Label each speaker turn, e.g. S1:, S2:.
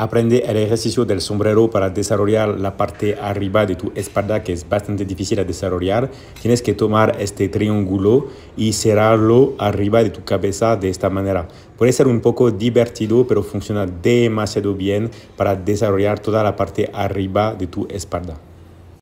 S1: Aprende el ejercicio del sombrero para desarrollar la parte arriba de tu espalda que es bastante difícil de desarrollar. Tienes que tomar este triángulo y cerrarlo arriba de tu cabeza de esta manera. Puede ser un poco divertido, pero funciona demasiado bien para desarrollar toda la parte arriba de tu espalda.